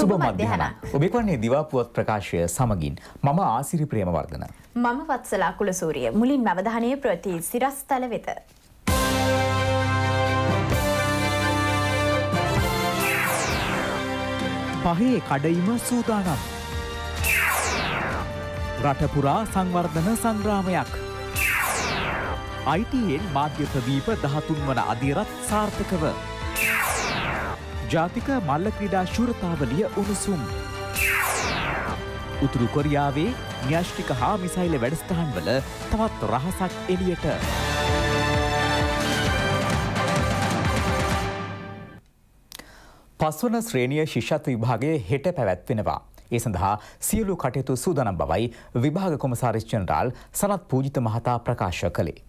සුබ මධ්‍යහන ඔබෙකන්නේ දිවාපුවත් ප්‍රකාශය සමගින් මම ආසිරි ප්‍රේමවර්ධන. මම වත්සලා කුලසූරිය මුලින් මවධානය ප්‍රති සිරස්තල වෙත. පහේ කඩයිම සූදානම්. රටපුරා සංවර්ධන සංග්‍රාමයක්. අයිටයෙන් මාධ්‍ය ප්‍රදීප දහතුන් වන අධීරත් සාර්ථකව. ජාතික මල්ල ක්‍රීඩා ශුරතාවලිය උණුසුම්. උතුරු කොරියාවේ න්‍යෂ්ටික හා මිසයිල වැඩස්ථාන්වල තවත් රහසක් එලියට. පස්වන ශ්‍රේණිය ශිෂ්‍යත් විභාගේ හෙට පැවැත්වෙනවා. ඒ සඳහා සියලු කටයුතු සූදනම් බවයි විභාග කොමසාරිස් ජනරාල් සනත් පූජිත මහතා ප්‍රකාශ කළේ.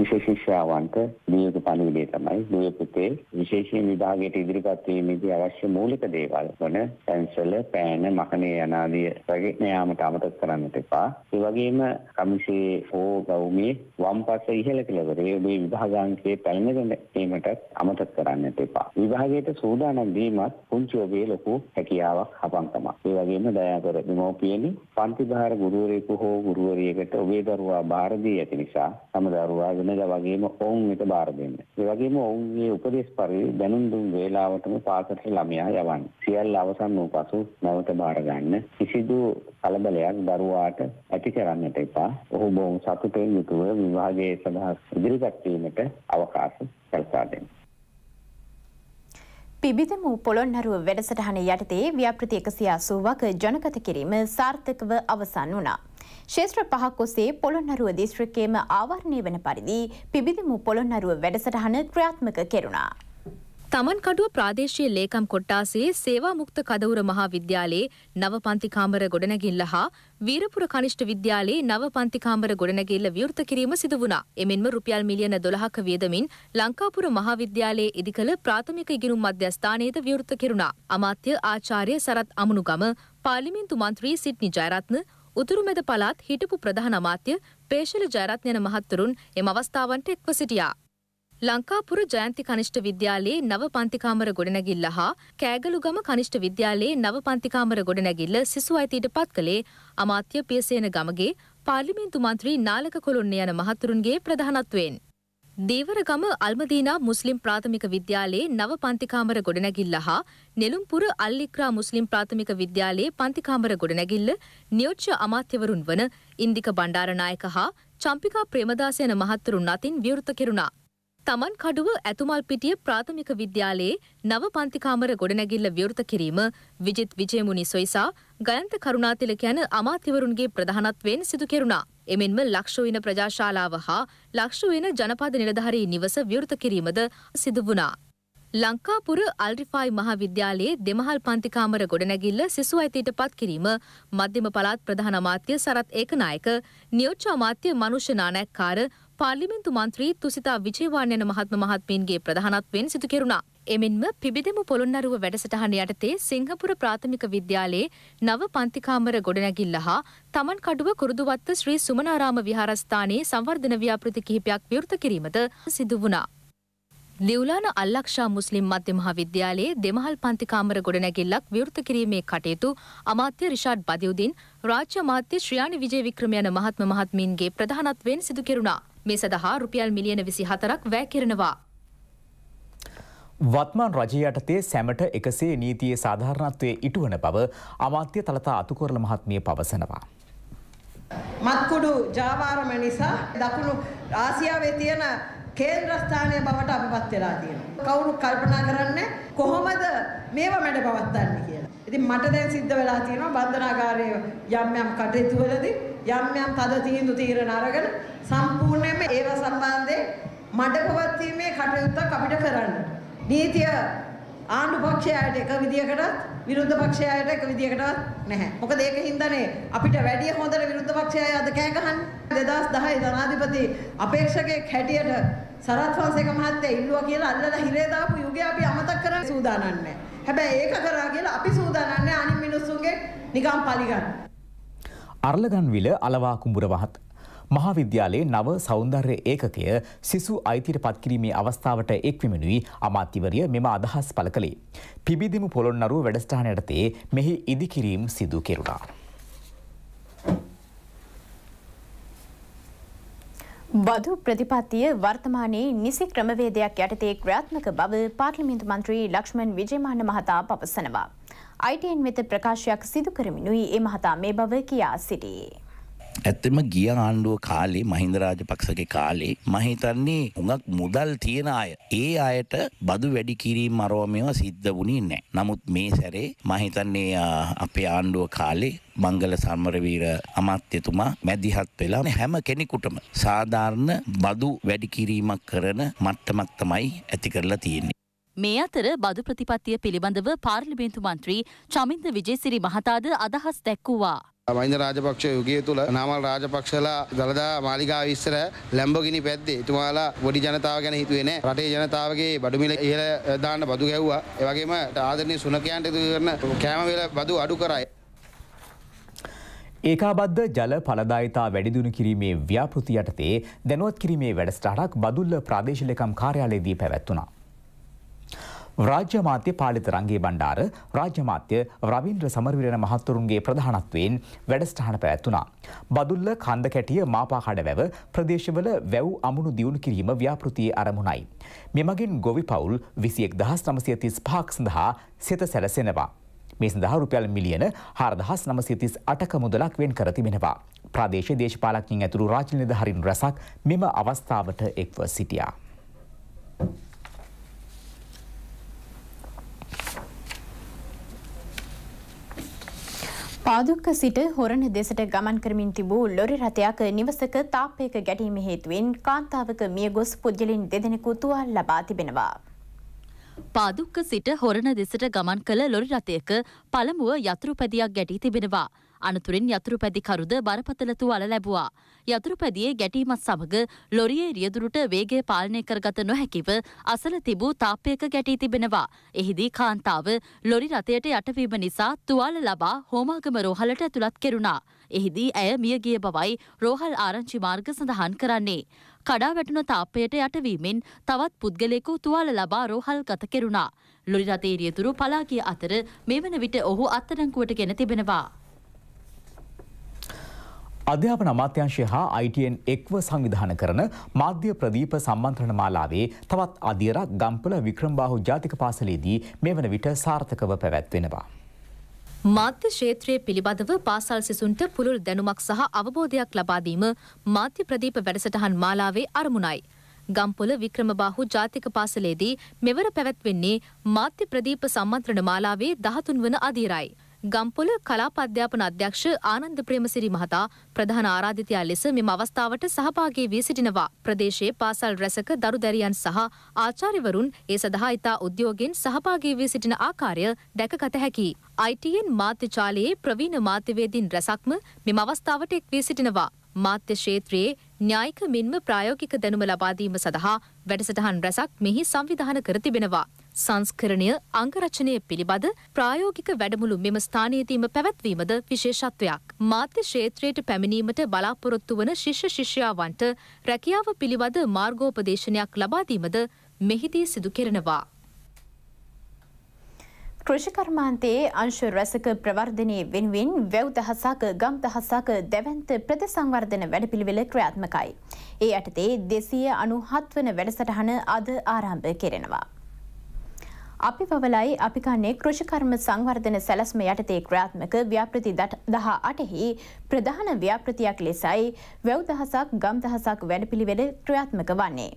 විශේෂ ශිෂ්‍යාවන්ට දීක පණිවිඩය තමයි දුවේ පුතේ විශේෂයෙන් විභාගයට ඉදිරිපත් වීමේදී අවශ්‍ය මූලික දේවල් වන පැන්සල, පෑන, මකනේ යනාදී රැගෙන යාමට අමතක කරන්නට එපා. ඒ වගේම කමිසේ හෝ ගෞමේ වම්පස ඉහළ කෙළවරේ ඔබේ විභාගාංකයේ පැනගෙන ඒමට අමතක කරන්නට එපා. විභාගයට සූදානම් වීමත් පුංචි ඔබේ ලොකු හැකියාවක් හපන්කමක්. ඒ වගේම දයාකර දෙමව්පියනි පන්ති භාර ගුරුවරයෙකු හෝ ගුරුවරියකට ඔබේ දරුවා භාර දී ඇති නිසා තම දරුවාගේ වෙනද වගේම ඔවුන් එක බාර දෙන්න. ඒ වගේම ඔවුන්ගේ උපදෙස් පරිදි දැනුම් දුන් වේලාවටම පාසලට ළමයා යවන්න. සියල්ල අවසන් වූ පසු නැවත බාර ගන්න. කිසිදු කලබලයක් දරුවාට ඇති කරන්නට එපා. ඔහු බොහොම සතුටින් යුතුව විභාගයේ සඳහා ඉදිරිපත් වීමට අවකාශ සලසා දෙන්න. පිබිදමු පොළොන්නරුව වැඩසටහන යටතේ ව්‍යාපෘති එකසිය අසූවක් ජනගත කිරීම සාර්ථකව අවසන් වනා. ශේත්‍ර පහක් ඔසේ පොළොන්නරුව දිස්ත්‍රික්කයේම ආවරණය වන පරිදි පිබිදිමු පොළොන්නරුව වැඩසටහන ක්‍රියාත්මක කෙරුණා. තමන්කඩුව ප්‍රාදේශයේ ලේකම් කොට්ටාසේ සේවා මුක්ත කදවුර මහා විද්‍යාලයේ නව පන්තිකාමර ගොඩනැගිල්ල හා වීරපුර කනිෂ්ඨ විද්‍යාලයේ නව පන්තිකාමර ගොඩනැගිල්ල විවෘත කිරීම සිදු වුණා. එමෙන්ම රුපියල් මිලියන 12ක වියදමින් ලංකාපුර මහා විද්‍යාලයේ ඉදිකළ ප්‍රාථමික ඉගෙනුම් මධ්‍යස්ථානයේද විවෘත කෙරුණා. අමාත්‍ය ආචාර්ය සරත් අමනුගම පාර්ලිමේන්තු මන්ත්‍රී සිට්නි ජයරත්න උතුරුමැද පළාත් හිටපු ප්‍රධාන අමාත්‍ය පේශල ජයරත්නයන මහත්තුරුන් එම අවස්ථාවන්ට එක්ව සිටියා. ලංකාපුර ජයන්ති කනිෂ්ඨ විද්‍යාලයේ නව පන්තිකාමර ගොඩනැගිල්ල හා කෑගලුගම කනිෂ්ඨ විද්‍යාලයේ නව පන්තිකාමර ගොඩනැගිල්ල සිසු අයිතීට පත් කළේ අමාත්‍ය පියසේන ගමගේ පාර්ලිමේන්තු මන්ත්‍රී නාලක කොළොන්න යන මහතුරුන්ගේ ප්‍රධානත්වයෙන්. දේවරගම අල්මදීනා මුස්ලිම් ප්‍රාථමික විද්‍යාලයේ නව පන්තිකාමර ගොඩනැගිල්ල හා නෙළුම්පුර අල්ලික්‍රා මුස්ලිම් ප්‍රාථමික විද්‍යාලයේ පන්තිකාමර ගොඩනැගිල්ල නියෝජ්‍ය අමාත්‍යවරුන් වන ඉන්දික බණ්ඩාරනායක හා චම්පිකා ප්‍රේමදාසයන මහත්තුරුන් අතින් විවෘත කෙරුණා. තමන් කඩුව ඇතුමල් පිටිය ප්‍රාථමික විද්‍යාලයේ නව පන්තිකාමර ගොඩනැගිල්ල විවෘත කිරීම විජිත් විජයමුනි සොයිසා ගයන්ත කරුණාතිලක යන අමාත්‍යවරුන්ගේ ප්‍රධානත්වයෙන් සිදු කෙරුණා. එමෙන්ම ලක්ෂුවින ප්‍රජාශාලාව හා ලක්ෂුවින ජනපද නිලධාරී නිවස විවෘත කිරීමද සිදු වුණා. ලංකාපුර අල්රිෆායි මහාවිද්‍යාලයේ දෙමහල් පන්තිකාමර ගොඩනැගිල්ල සිසු අයිතීට පත් කිරීම මධ්‍යම පළාත් ප්‍රධාන අමාත්‍ය සරත් ඒකනායක නියෝච්ච අමාත්‍ය මනුෂ්‍ය නානැක්කාර පාර්ලිමේන්තු මන්ත්‍රී තුසිතා විජේවාණ්‍යන මහත්ම මහත්මීන්ගේ ප්‍රධානත්වයෙන් සිදු කෙරුණා. එමෙන්ම පිබිදෙමු පොළොන්නරුව වැඩසටහන යටතේ සිංහපුර ප්‍රාථමික විද්‍යාලයේ නව පන්තිකාමර ගොඩනැගිල්ල හා තමන් කඩුව කුරුදුවත්ත ශ්‍රී සුමනාරාම විහාරස්ථානයේ සංවර්ධන ව්‍යාපෘති කිහිපයක් විවෘත කිරීමද සිදු වුණා. ලිව්ලාන අල්ලක්ෂා මුස්ලිම් මධ්‍ය මහාවිද්‍යාලයේ දෙමහල් පන්තිකාමර ගොඩනැගිල්ලක් විවෘත කිරීමේ කටයුතු අමාත්‍ය රිෂාඩ් බදියුදින් රාජ්‍ය අමාත්‍ය ශ්‍රියානි විජේ වික්‍රම යන මහත්ම මහත්මීන්ගේ ප්‍රධානත්වයෙන් සිදු කෙරුණා. මේ සඳහා රුපියල් මිලියන විසි හතරක් වැෑ කරනවා. වත්මන් රජය යටතේ සැමට එකසේ නීතියේ සාධාරණත්වය ඉටුවන බව අමාත්‍ය තලතා අතුකොරල මහත්මිය පවසනවා. මත්කුඩු ජාවාරම නිසා දකුණු ආසියාවේ තියෙන කේන්ද්‍රස්ථානය බවට අපිපත් වෙලා තියෙනවා. කවුරු කල්පනා කරන්නේ කොහොමද මේවා මැඩ පවත්වන්නේ කියලා. ඉතින් මට දැන් සිද්ධ වෙලා තියෙනවා බන්ධනාගාරයේ යම් යම් කටයුතු වලදී යම් යම් තද තීන්දුව තීරණ අරගෙන සම්පූර්ණයෙන්ම ඒව සම්බන්ධයෙන් මඩ පවත්ීමේ කටයුත්තක් අපිට කරන්න. නීතිය ආණ්ඩු පක්ෂයට එක විදියකටත් විරුද්ධ පක්ෂයට එක විදියකටවත් නැහැ. මොකද ඒක හින්දානේ අපිට වැඩි හොඳට විරුද්ධ පක්ෂය අද කෑ ගහන්නේ 2010 ජනාධිපති අපේක්ෂකෙක් හැටියට සරත් වංශක මහත්තයා ඉල්ලුවා කියලා අල්ලලා හිරේ දාපු යුගය අපි අමතක කරන්න සූදානම් නැහැ. හැබැයි ඒක කරා කියලා අපි සූදානම් නැහැ අනිත් මිනිස්සුන්ගේ නිකන් පලිගන්න. අර්ලගන්විල අලවා කුඹුර වහත් මහාවිද්‍යාලයේ නව සෞන්දර්ය ඒකකය සිසු අයිතියට පත්කිරීමේ අවස්ථාවට එක්විමනුයි අමාත්‍යවරිය මෙම අදහස් පළ කළේ. පිබිදිමු පොළොන්නරුව වැඩස්ථාන යටතේ මෙහි ඉදිකිරීම් සිදු කෙරුණා. බදු ප්‍රතිපත්තිය වර්තමානයේ නිසි ක්‍රමවේදයක් යටතේ ක්‍රියාත්මක බව පාර්ලිමේන්තු මන්ත්‍රී ලක්ෂ්මන් විජේමාන මහතා පවසනවා. අයිටයෙන් වෙත ප්‍රකාශයක් සිදු කරමිනුයි ඒ මහතා මේ බව කියා සිටියේ. ඇත්තම ගිය ආණ්ඩුව කාලේ මහින්ද රාජපක්ෂගේ කාලේ මම හිතන්නේ හුඟක් මුදල් තියෙන අය ඒ අයට බදු වැඩි කිරීම අරව මේවා සිද්ධ වුණේ නැහැ. නමුත් මේ සැරේ මම හිතන්නේ අපේ ආණ්ඩුව කාලේ මංගල සම්මරවීර අමාත්‍යතුමා මැදිහත් වෙලා හැම කෙනෙකුටම සාධාරණ බදු වැඩි කිරීමක් කරන මට්ටමක් තමයි ඇති කරලා තියෙන්නේ. මේ අතර බදු ප්‍රතිපත්තිය පිළිබඳව පාර්ලිමේන්තු මන්ත්‍රී චමින්ද විජේසිරි මහතාද අදහස් දැක්වුවා. මහින්ද රාජපක්ෂ යුගය තුළ නාමල් රාජපක්ෂලා දළදා මාලිකා විස්සර ලැම්බගිනි පැද්දේ එතුමාලා බොඩි ජනතාව ගැන හිතුවේ නෑ රටේ ජනතාවගේ බඩුමිල ඉහළ දාන්න බදු ගැව්වා එවගේම ආදරණීය සුනකයන්ට ඉදිරි කරන කෑම වේල බදු අඩු කරයි ඒකාබද්ධ ජල ඵලදායිතා වැඩිදුණු කිරීමේ ව්‍යාපෘති යටතේ දැනුවත් කිරීමේ වැඩසටහනක් බදුල්ල ප්‍රාදේශීය ලේකම් කාර්යාලයේදී පැවැත්වුණා රාජ්‍යමාත්‍ය පාලිතරංගේ බණ්ඩාර රාජ්‍යමාත්‍ය රවින්ද්‍ර සමරවිරණ මහත්තුරුන්ගේ ප්‍රධානත්වයෙන් වැඩස්ටහන පැවැත්වනා. බදුල්ල කන්ද කැටිය මාපාකඩ වැව ප්‍රදේශවල වැව් අමුණු දියුණු කිරීම ව්‍යාපෘතිය අරමුණයි. මෙමගින් ගොවි පවුල් විසියෙක් දහස් නමසියතිස් පාක් සඳහා සිත සැලසෙනවා. මේ සඳහා රුපියල් මිලියන හාරදහස් නමසිතිස් අටක මුදලක් වෙන් කරතිබෙනවා. ප්‍රදේශ දේශපාලක්ඥින් ඇතුළු රාජනිධහරින් රැසක් මෙම අවස්ථාවට එක්ව සිටියා. Thank you. පාදුක්ක සිට හොරණ දෙසට ගමන් කරමින් තිබූ ලොරි රථයක් නිවසක තාප්පයක ගැටීම හේතුවෙන් කාන්තාවක මිය ගොස් පුද්ගලින් දෙදෙනෙකු තුවාල ලබා තිබෙනවා. පාදුක්ක සිට හොරණ දෙසට ගමන් කළ ලොරි රථයක පළමුුව යතුරුපැදියක් ගැටී තිබෙනවා. අනතුරින් යතුරුපැදිකරුද බරපතලතු අල ලැබවා. යතුරුපැදියේ ගැටීමත් සමග ලොරියේ රියදුරට වේගේ පාලනය කරගත නොහැකිව අසල තිබූ තාප්පයක ගැටී තිබෙනවා. එහිදී කාන්තාව ලොරි රථයට යටවීම නිසා තුවාල ලබා හෝමාගම රෝහලට ඇතුළත් කෙරුණා. එහිදී ඇය මියගිය බවයි රෝහල් ආරංචි මාර්ග සඳහන් කරන්නේ. කඩා වැටුණ තාප්පයට යටවීමෙන් තවත් පුද්ගලෙකු තුවාල ලබා රෝහල් ගත කෙරුණා. ලොරි රථේරියතුරු පලාගිය අතර මේ වන විට ඔහු අත්තරංකුවට ගෙන තිබෙනවා. අධ්‍යාපන අමාත්‍යංශය හා අයිටන් එක්ව සංවිධාන කරන මාධ්‍ය ප්‍රදීප සම්මන්ත්‍රණ මාලාවේ තවත් අධියරක් ගම්පල වික්‍රම්බාහු ජාතික පාසලේදී මේ වන විට සාර්ථකව පැවැත්වෙනවා. මාධ්‍ය ශේත්‍රයේ පිළිබඳව පාසල් සිසුන්ට පුළුල් දැනුමක් සහ අවබෝධයක් ලබාදීම මාධ්‍ය ප්‍රදීප වැඩසටහන් මාලාවේ අරමුණයි. ගම්පොල වික්‍රමබාහු ජාතික පාසලේදී මෙවර පැවැත්වෙන්නේ මාධ්‍ය ප්‍රදීප සම්මන්ත්‍රණ මාලාවේ දහතුන් වන අධීරයි. ගම්පොල කලාපධ්‍යාපන අධ්‍යක්ෂ ආනන්ද ප්‍රේමසිරි මහතා ප්‍රධාන ආරාධිතයා ලෙස මෙම අවස්ථාවට සහභාගී වී සිටිනවා. ප්‍රදේශයේ පාසල් රැසක දරුදැරියන් සහ ආචාර්යවරුන් ඒ සඳහා ඉතා උද්‍යෝගෙන් සහභාගී වී සිටින ආකාරය දැකගත හැකි. ITN මාත්‍යචාලයේ ප්‍රවීණ මාත්‍යවේදීන් රැසක්ම මෙම අවස්ථාවට එක් වී සිටිනවා. මාත්‍ය ක්ෂේත්‍රයේ න්‍යායික මෙන්ම ප්‍රායෝගික දැනුම ලබාදීම සඳහා වැඩසටහන් රැසක් මෙහි සංවිධාන කර තිබෙනවා. සංස්කරණය අංගරචනය පිළිබඳ ප්‍රායෝගික වැඩමුළු මෙම ස්ථානයේදීම පැවැත්වීමද විශේෂත්වයක්. මාධ්‍ය ක්ෂේත්‍රයට පැමිණීමට බලාපොරොත්තු වන ශිෂ්‍ය ශිෂ්‍යාවන්ට රැකියාව පිළිබඳ මාර්ගෝපදේශනයක් ලබාදීමද මෙහිදී සිදු කෙරෙනවා. ක්‍රෂිකර්මාන්තයේ අංශ රැසක ප්‍රවර්ධනය වෙනුවෙන් වැව් දහසාක ගම් දහසාක දැවන්ත ප්‍රතිසංවර්ධන වැඩපිළිවෙල ක්‍රියාත්මකයි. ඒ යටතේ දෙසිය අනු හත්වන වැඩසටහන අද ආරම්භ කෙරෙනවා. අපි පවලයි අපි කන්නේ කෘෂිකර්ම සංවර්ධන සැලස්ම යටතේ ක්‍රාත්මක ව්‍යාපෘති දහ අටෙහි ප්‍රධාන ව්‍යාපෘතියක් ලෙසයි වැව් දහසක් ගම් දහසක් වැඩපිළිවෙල ක්‍රියාත්මක වන්නේ.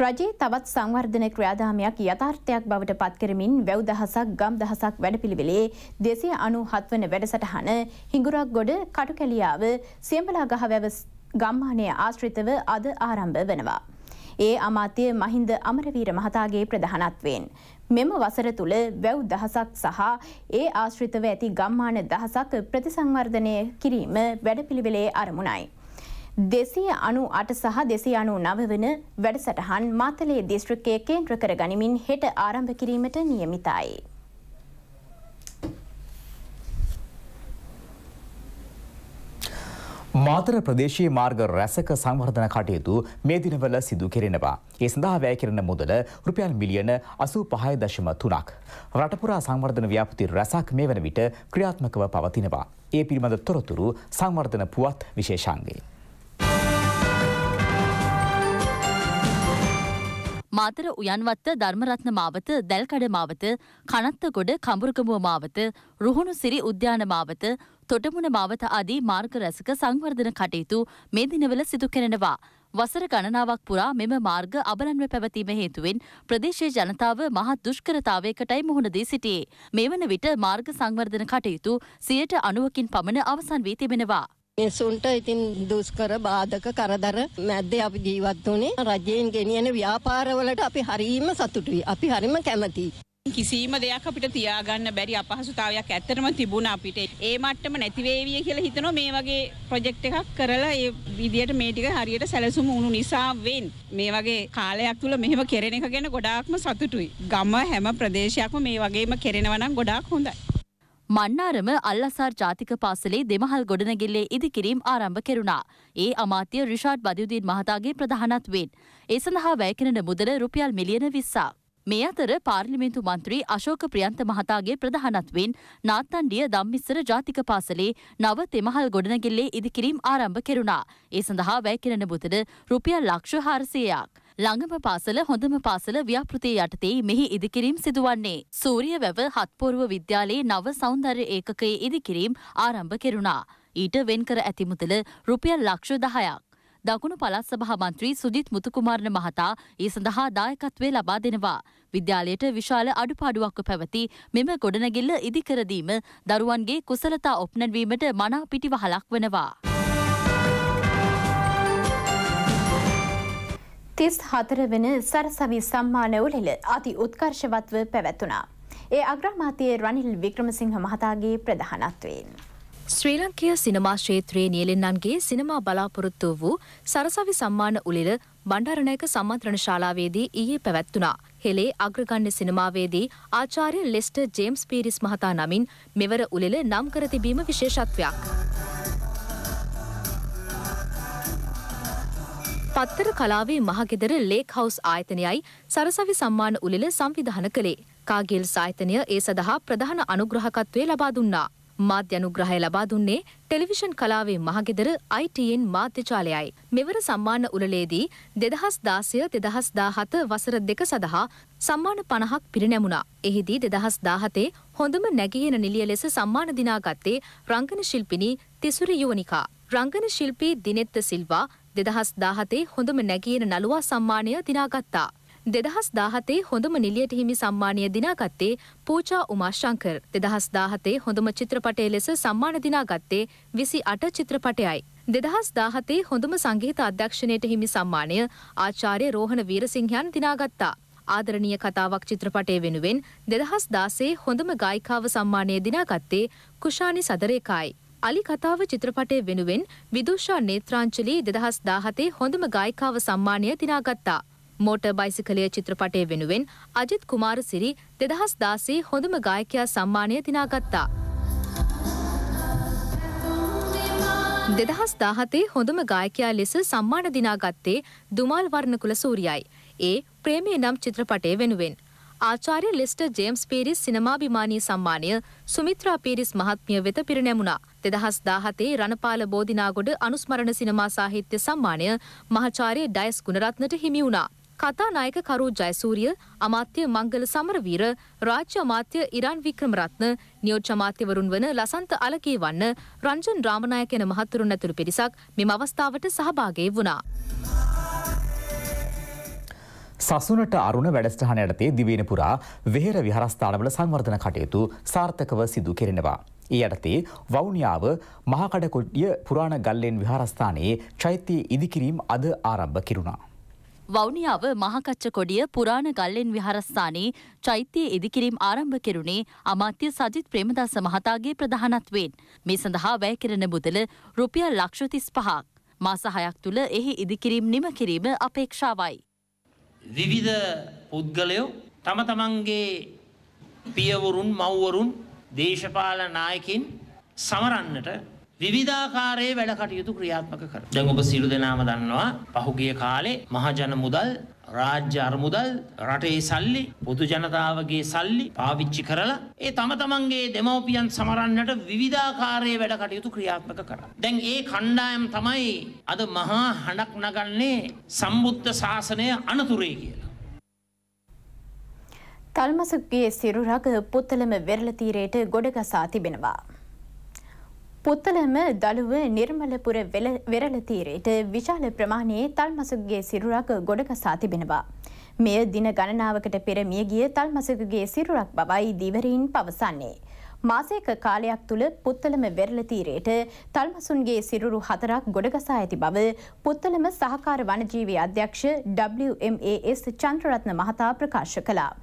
රජයේ තවත් සංවර්ධන ක්‍රියාදාමයක් යථාර්ථයක් බවට පත්කරමින් වැව් දහසක් ගම් දහසක් වැඩපිළිවෙලේ දෙසිය අනු හත්වන වැඩසටහන හිඟුරක් ගොඩ කටු කැලියාව සියම්බලා ගහ වැව ගම්මානය ආශ්‍රිතව අද ආරම්භ වෙනවා. ඒ අමාත්‍ය මහින්ද අමරවීර මහතාගේ ප්‍රධානත්වයෙන්. මෙම වසර තුළ වැව් දහසක් සහ ඒ ආශ්‍රිතව ඇති ගම්මාන දහසක් ප්‍රතිසංවර්ධනය කිරීම වැඩපිළිවෙලේ අරමුණයි. දෙසය අනු අට සහ දෙසි අනු නවවන වැඩසටහන් මාතලේ දිස්ත්‍රික්කය කේන්ත්‍ර කර ගනිමින් හෙට ආරම්භ කිරීමට නියමිතයි. මාතර ප්‍රදේශයේ මාර්ග රැසක සංවර්ධන කටයුතු මේ දිනවල සිදු කෙරෙනවා. ඒ සඳහා වැය කෙරෙන මුදල රුපියල් මිලියන 85.3ක්. රටපුරා සංවර්ධන ව්‍යාපෘති රැසක් මේ වන විට ක්‍රියාත්මකව පවතිනවා. ඒ පිළිබඳ තොරතුරු සංවර්ධන පුවත් විශේෂාංගයේ මාතර උයන්වත්ත ධර්මරත්න මාවත දැල්කඩ මාවත කනත්තගොඩ කඹුරුකමුව මාවත රුහුණු සිරි උද්‍යාන මාවත තොටමුණ මාවත ආදී මාර්ග රැසක සංවර්ධන කටයුතු මේ දිනවල සිදු කරනවා. වසර ගණනාවක් පුරා මෙම මාර්ග අබලන්ව පැවතීම හේතුවෙන් ප්‍රදේශයේ ජනතාව මහත් දුෂ්කරතාවයකටයි මුහුණ දී සිටියේ. මේ වන විට මාර්ග සංවර්ධන කටයුතු සියයට අනුවකින් පමණ අවසන් වී තිබෙනවා. මිනිසුන්ට ඉතින් දුෂ්කර බාධක කරදර මැද්දේ අපි ජීවත් වුණේ රජයෙන් ගෙනියන ව්‍යාපාරවලට අපි හරීම සතුටුයි. අපි හරිම කැමතියි. කිසිීම දෙයක් අපිට තියාගන්න බැරි අපහසුතාවයක් ඇත්තරම තිබුණ අපිට ඒ මට්ටම නැතිවේවිය කියලා හිතනවා මේ වගේ ප්‍රජෙක්් එකක් කරලා ඒ විදියට මේටික හරියට සැලසුම උුණු නිසාවෙන් මේ වගේ කාලයක් තුළ මෙහෙම කෙරෙන එක ගැන ගොඩාක්ම සතුටුයි ගම හැම ප්‍රදේශයක්ම මේ වගේම කෙරෙනවනම් ගොඩක් හොඳයි මන්නාරම අල්ලසාර් ජාතික පාසලේ දෙමහල් ගොඩනැගිල්ලේ ඉදිකිරීම් ආරම්භ කෙරුණා. ඒ අමාත්‍ය රිෂාඩ් බදිුදීන් මහතාගේ ප්‍රධානත්වෙන්. ඒ සඳහා වැයකෙනට මුදල රුපියල් මිලියන විස්සක්. මේ අතර පාර්ලිමේන්තු මන්ත්‍රී අශෝක ප්‍රියන්ත මහතාගේ ප්‍රධානත්වෙන් නාත්තන්ඩිය දම්මිස්සර ජාතික පාසලේ නව තෙමහල් ගොඩනගෙල්ලේ ඉදිකිරීම් ආරම්භ කෙරුණා. ඒ සඳහා වැය කෙරෙන බුතද රුපියල් ලක්ෂ හාරසයක්. ළඟම පාසල හොඳම පාසල ව්‍යාපෘතිය යටතේ මෙහි ඉදිකිරීම් සිදුවන්නේ. සූරිය වැව හත්පොරුව විද්‍යාලයේ නව සෞන්දර්ය ඒකකයේ ඉදිකිරීම් ආරම්භ කෙරුණා. ඊට වෙන්කර ඇති මුදල රුපියල් ලක්ෂ දහයක්. දකුණු පළත් සභා මන්ත්‍රී සුජිත් මුතුකුමාරණ මහතා ඒ සඳහා දායකත්වය ලබා දෙනවා. විද්‍යාලයට විශාල අඩුපාඩුවක්ව පැවති මෙම ගොඩනැගිල්ල ඉදිකරදීම දරුවන්ගේ කුසලතා ඔප්නැන්වීමට මනා පිටිවහලක් වනවා. තිස් හතර වෙන සරසවි සම්මාන උළෙල අති උත්කර්ෂවත්ව පැවැත්වනා. ඒ අග්‍රමාතයේ රනිල් වික්‍රමසිංහ මහතාගේ ප්‍රධානත්වයෙන්. ශ්‍රී ලංකය සිනමා ශේත්‍රයේ නියලෙන්නන්ගේ සිනමා බලාපොරොත්තු වූ සරසවි සම්මාන උළෙල බණ්ඩරණයක සම්මන්ත්‍රණ ශාලාවේදී ඊයේ පැවැත්වනා. හෙලේ අග්‍රගණ්‍ය සිනමාවේදී ආචාර්ය ලෙස්ට ජේම්ස් පීරිස් මහතා නමින් මෙවර උළෙල නම් කර තිබීම විශේෂත්වයක්. පත්තර කලාවේ මහගෙදර ලේක් හවුස් ආයතනයයි සරසවි සම්මාන උලිල සංවිධාන කළේ. කාගිල් සාහිතනය ඒ සඳහා ප්‍රධාන අනුග්‍රහකත්වය ලබා දුන්නා. මාධ්‍ය අනුග්‍රහය ලබා දුන්නේ ටෙලිවිෂන් කලාවේ මහගෙදර ITN මාධ්‍යචාලයයි. මෙවර සම්මාන උළලේදී දෙදහස් දාසය දෙදහස් දාහත වසර දෙක සඳහා සම්මාන පණහක් පිරිනැමුණා. එහිදී දෙදහස් දාහතේ හොඳම නැගියෙන නිලිය ලෙස සම්මාන දිනාගත්තේ රංගන ශිල්පිනී තිසුරි යුවනිකා. රංගන ශිල්පී දිනෙත්ත සිල්වා දෙදහස් දාහතේ හොඳම නැගියෙන නළුවා සම්මානය දිනාගත්තා. දෙදහස් දාහතේ හොඳම නිලියට හිමි සම්මානය දිනාගත්තේ පූචා උමාශංකර් දෙදහස් දාහතේ හොඳම චිත්‍රපටය ලෙස සම්මාන දිනාගත්තේ විසි අට චිත්‍රපටයයි. දෙදහස් දාහතේ හොඳම සංගීත අධ්‍යක්ෂණයට හිමි සම්මානය ආචාර්ය රෝහණ වීරසිංහයන් දිනාගත්තා. ආදරණීය කතාවක් චිත්‍රපටය වෙනුවෙන් දෙදහස් දාසේ හොඳම ගායිකාව සම්මානය දිනාගත්තේ කුෂානි සදරේකායි. අලි කතාව චිත්‍රපටය වෙනුවෙන් විදුෂා නේත්‍රාංචලි දෙදහස් දාහතේ හොඳම ගායිකාව සම්මානය දිනාගත්තා. මෝට බයිසිකලය චිත්‍රපටය වෙනුවෙන් අජිත් කුමාරසිරි දෙදහස් දාසේ හොඳම ගායකයා සම්මානය දිනාගත්තා. දෙදහස් දාහතේ හොඳම ගායකයා ලෙස සම්මාන දිනාගත්තේ දුමල් වර්ණකුල සූරියයි. ඒ ප්‍රේමය නම් චිත්‍රපටය වෙනුවෙන්. ආචාර්ය ලෙස්ට ජේම්ස් පේරිස් සිනමාභිමානී සම්මානය සුමිත්‍රා පේරිස් මහත්මිය වෙත පිරිනැමුණා. දෙදහස් දාහතේ රණපාල බෝධිනාගොඩ අනුස්මරණ සිනමා සාහිත්‍ය සම්මානය මහචාරය ඩයස් ගුණරත්නට හිමි වුණා. කතානායක කරු ජයසූරිය අමාත්‍ය මංගල සමරවීර රාජ්‍ය අමාත්‍ය ඉරන් වික්‍රමරත්න නියෝජ්‍ය අමාත්‍යවරුන් වන ලසන්ත අලකේ වන්න රංජන් රාමනායක යන මහත්තුරුන් ඇතුළු පිරිසක් මෙම අවස්ථාවට සහභාගී වුණා. සසුනට අරුණ වැඩස්ටහන යටතේ දිවයින පුරා වෙහෙර විහාරස්ථානවල සංවර්ධන කටයුතු සාර්ථකව සිදු කෙරෙනවා. ඒ යටතේ වවුනියාව මහකඩකොඩ්ඩිය පුරාණ ගල්ලෙන් විහාරස්ථානයේ චෛත්‍ය ඉදිකිරීම් අද ආරම්භ කිරුණා. වෞනියාව මහකච්ච කොඩිය පුරාණ ගල්ලෙන් විහාරස්ථානයේ චෛත්‍යය ඉදිකිරීම් ආරම්භ කෙරුණේ අමාත්‍ය සජිත් ප්‍රේමදාස මහතාගේ ප්‍රධානත්වයෙන්. මේ සඳහා වැය කරන මුදල රුපියල් ලක්ෂ තිස් පහක්. මාස හයක් තුළ එහි ඉදිකිරීම් නිම කිරීම අපේක්ෂාවයි. විවිධ පුද්ගලයෝ තම තමන්ගේ පියවරුන් මව්වරුන් දේශපාලන නායකින් සමරන්නට විවිධාකාරයේ වැඩ කටයුතු ක්‍රියාත්මක කර. දැන් ඔබ සියලු දෙනාම දන්නවා පහුගිය කාලේ මහජන මුදල් රාජ්‍ය අරමුදල් රටේ සල්ලි පොදු ජනතාවගේ සල්ලි පාවිච්චි කරලා ඒ තම තමන්ගේ දෙමව්පියන් සමරන්නට විවිධාකාරයේ වැඩ කටයුතු ක්‍රියාත්මක කරා. දැන් ඒ කණ්ඩායම් තමයි අද මහා හඬක් නගන්නේ සම්බුද්ධ ශාසනය අනතුරේ කියලා. කල්මසුක්ගේ සිරුරග පුත්තලම වෙරලතීරයට ගොඩගසා තිබෙනවා. පුත්තලම දළුව නිර්මලපුර වෙරලතීරයට විශාල ප්‍රමාණයේ තල්මසුක්ගේ සිරුරක් ගොඩගසා තිබෙනවා. මෙය දින ගණනාවකට පෙර මියගිය තල්මසකගේ සිරුරක් බවයි දිවරීන් පවසන්නේ. මාසයක කාලයක් තුළ පුත්තලම වෙරලතීරයට තල්මසුන්ගේ සිරුරු හතරක් ගොඩගසා ඇති බව පුත්තලම සහකාර වනජීවී අධ්‍යක්ෂ WMAS චන්ත්‍රරත්න මහතා ප්‍රකාශ කළා.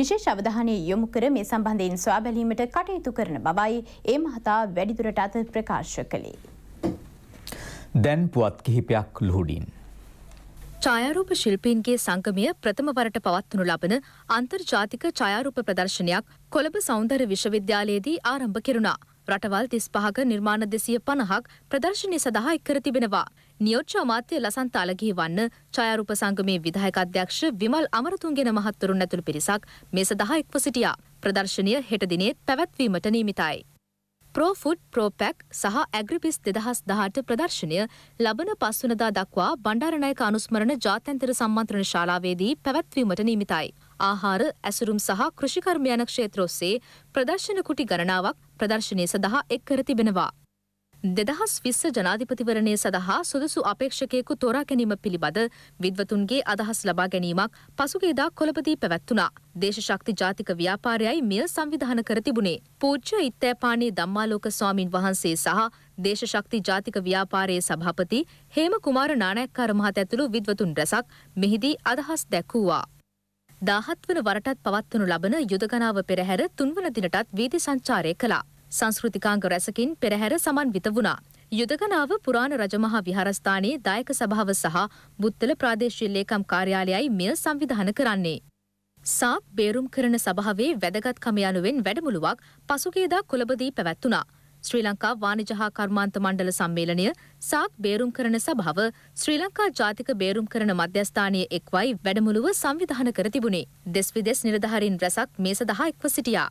විශේෂ අවධානය යොමු කර මේ සම්බන්ධයෙන් ස්වාබැලීමට කටයුතු කරන බවයි ඒ මහතා වැඩිදුරට අත ප්‍රකාශ කළේ. දැන් පුවත් කිහිපයක් ලුහුඩින්. ඡායාරූප ශිල්පීන්ගේ සංගමය ප්‍රථමවරට පවත්වනු ලබන අන්තර්ජාතික ඡායාරූප ප්‍රදර්ශනයක් කොළඹ සෞන්දර්ය විශ්වවිද්‍යාලයේදී ආරම්භ කෙරුණා. රටවල් 35ක නිර්මාණ 250ක් ප්‍රදර්ශනය සඳහා එක් කර තිබෙනවා. නියෝජ්‍ය අමාත්‍ය ලසන්ත අලගිහි වන්න ඡායාරූප සංගමේ විධායක අධ්‍යක්ෂ විමල් අමරතුංගන මහත්වරුන් ඇතුළු පිරිසක් මේ සඳහා එක්ව සිටියා. ප්‍රදර්ශනය හෙට දිනේ පැවැත්වීමට නියමිතයි. ප්‍රෝෆුඩ් ප්‍රෝපැක් සහ ඇග්‍රිපිස් දෙදහස් දහට ප්‍රදර්ශනය ලබන පස්වනදා දක්වා බණ්ඩාරණයක අනුස්මරණ ජාත්‍යන්තර සම්මන්ත්‍රණ ශාලාවේදී පැවැත්වීමට නීමිතයි. ආහාර ඇසුරුම් සහ කෘෂිකර්මයන ක්ෂේත්‍රොස්සේ ප්‍රදර්ශන කුටි ගණනාවක් ප්‍රදර්ශනය සඳහා එක් කර තිබෙනවා. දෙදහස් විස්ස ජනාධිපතිවරණය සඳහා සුදුසු අපේක්ෂකයෙකු තෝරා ගැනීම පිළිබඳ විද්වතුන්ගේ අදහස් ලබා ගැනීමක් පසුගේදා කොළඹදී පැවැත්වුණා. දේශශක්ති ජාතික ව්‍යාපාරයයි මෙය සංවිධාන කර තිබුණේ. පූජ්‍ය ඉත්තෑපානේ ධම්මාලෝක ස්වාමින් වහන්සේ සහ දේශශක්ති ජාතික ව්‍යාපාරයේ සභාපති හේම කුමාර නානැක්කාර මහත ඇතුළු විද්වතුන් රැසක් මෙහිදී අදහස් දැක්වූවා. දාහත් වන වරටත් පවත්වනු ලබන යුදගනාව පෙරහැර තුන්වන දිනටත් වීදි සංචාරය කළා. සංස්කෘතිකාංග රැසකින් පෙරහැර සමන්විත වුණා. යුදගනාව පුරාණ රජමහා විහාරස්ථානයේ දායක සභාව සහ බුත්තල ප්‍රාදේශීය ලේකම් කාර්යාලයයි මෙය සංවිධාන කරන්නේ. සාප් බේරුම් කරන සභාවේ වැදගත්කම යනුවෙන් වැඩමුළුවක් පසුගියදා කොළඹදී පැවැත්වුණා. ශ්‍රී ලංකා වාණිජ හා කර්මාන්ත මණ්ඩල සම්මේලනය සාක් බේරුම් කරන සභාව ශ්‍රී ලංකා ජාතික බේරුම් කරන මධ්‍යස්ථානය එක්වයි වැඩමුළුව සංවිධාන කර තිබුණේ. දෙස් විදෙස් නිලධහරින් රැසක් මේ සඳහා එක්ව සිටියා.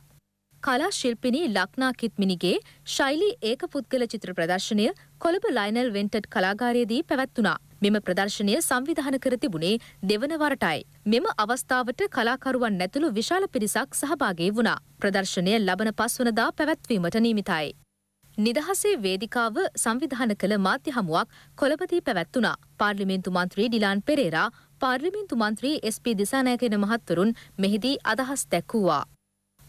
කලා ශිල්පිනී ලක්නා කිත්මිනිගේ ශෛලී ඒක පුද්ගල චිත්‍ර ප්‍රදර්ශනය කොළඹ ලයිනල් වෙන්ටඩ් කලාගාරයේදී පැවැත්වුණා. මෙම ප්‍රදර්ශනය සංවිධාන කර තිබුණේ දෙවන වරටයි. මෙම අවස්ථාවට කලාකරුවන් ඇතුළු විශාල පිරිසක් සහභාගී වුණා. ප්‍රදර්ශනය ලබන පස්වනදා පැවැත්වීමට නීමිතයි. නිදහසේ වේදිකාව සංවිධාන කළ මාධ්‍ය හමුවක් කොළඹදී පැවැත්වුණා. පාර්ලිමේන්තු මන්ත්‍රී ඩිලාන් පෙරේරා පාර්ලිමින්තු මන්ත්‍රී SP දිසානායකෙන මහත්වරුන් මෙහිදී අදහස් දැක්වූවා.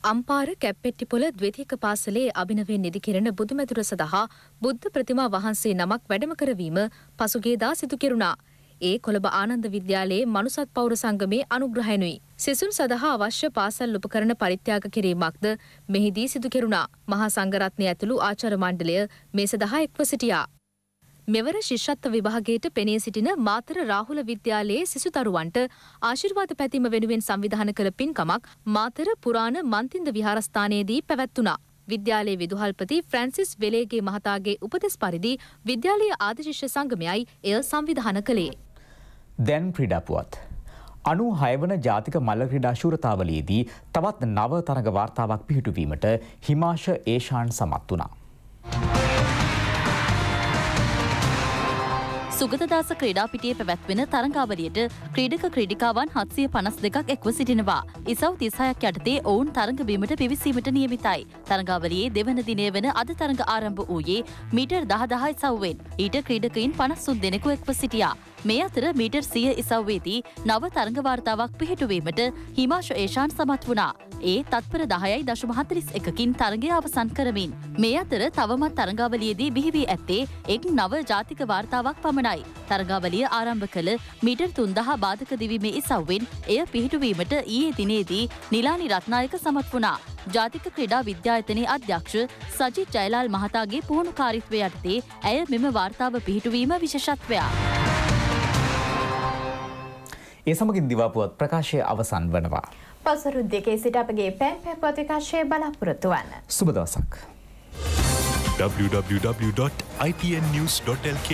අම්පාර කැප්පෙට්ටිපොල ද්විතික පාසලේ අභිනවෙන් ඉදිකෙරෙන බුදුමැදුර සඳහා බුද්ධ ප්‍රතිමා වහන්සේ නමක් වැඩම කරවීම පසුගේදා සිදු කෙරුණා. ඒ කොළඹ ආනන්ද විද්‍යාලයේ මනුසත් පෞර සංගමේ අනුග්‍රහයනුයි. සිසුන් සඳහා අවශ්‍ය පාසල් උපකරණ පරිත්‍යාග කිරීමක්ද මෙහිදී සිදු කෙරුණා. මහා සංඝරත්නය ඇතුළු ආචාර මණ්ඩලය මේ සඳහා එක්ව සිටියා. මෙවර ශිෂ්‍යත්ව විභාගයට පෙනී සිටින මාතර රාහුල විද්‍යාලයේ සිසු දරුවන්ට ආශිර්වාද පැතීම වෙනුවෙන් සංවිධාන කළ පින්කමක් මාතර පුරාණ මන්තින්ද විහාරස්ථානයේදී පැවැත්වුණා. විද්‍යාලයේ විදුහල්පති ෆ්‍රැන්සිස් වෙලේගේ මහතාගේ උපදෙස් පරිදි විද්‍යාලයේ ආදිශිෂ්‍ය සංගමයයි එය සංවිධාන කළේ. දැන් ප්‍රිඩපුවත්. අනු හයවන ජාතික මල්ල ක්‍රඩා ශූරතාවලයේදී තවත් නව තරග වාර්තාවක් පිහිටුවීමට හිමාශ ඒෂාන් සමත් වනා. සුගතදාස ක්‍රීඩාපිටිය පැවැත්වෙන තරංගාවලියට ක්‍රීඩක ක්‍රීඩිකාවන් හත්සිය පනස් දෙකක් එක්ව සිටිනවා. ඉසව් තිසායක් යටතේ ඔවුන් තරගබීමට පිවිසීමට නියමිතයි. තරංගාවලියේ දෙවන දිනය වන අද තරඟ ආරම්භ වූයේ මීටර් දහදහයි සව්වෙන් ඊට ක්‍රීඩකයින් පනස්සුන් දෙනෙකු එක්ව සිටියා. මේ අතර මීටර් සිය ඉසව්වේදී නව තරඟවාර්තාවක් පිහිටුවීමට හිමාශ ඒෂාන් සමත් වුණා. ඒ තත්පර දහයයි දශමහතරිස් එකකින් තරගය අවසන් කරමින්. මේ අතර තවමත් තරගාවලියදී බිහිවී ඇත්තේ එක් නව ජාතික වාර්තාවක් පමණයි. තරගාවලිය ආරම්භ කළ මීටර් තුන්දහා බාධක දිවීමේ ඉසව්වෙන් එය පිහිටුවීමට ඊයේ දිනේදී නිලානි රත්නායක සමත් වුණා. ජාතික ක්‍රඩා විද්‍යායතනයේ අධ්‍යක්ෂ සජි ජයලාල් මහතාගේ පුහුණු කාරිත්වය යටතේ ඇය මෙම වාර්තාව පිහිටුවීම විශෂත්වයා. ඒ සමගින් දිවාපුවත් ප්‍රකාශය අවසන් වනවා. පසුරු දෙකේ සිට අපගේ පැන් පැපුවත් විකාශය බලාපොරොත්තුවන්න. සුබ දවසක්. www.ipnnews.lk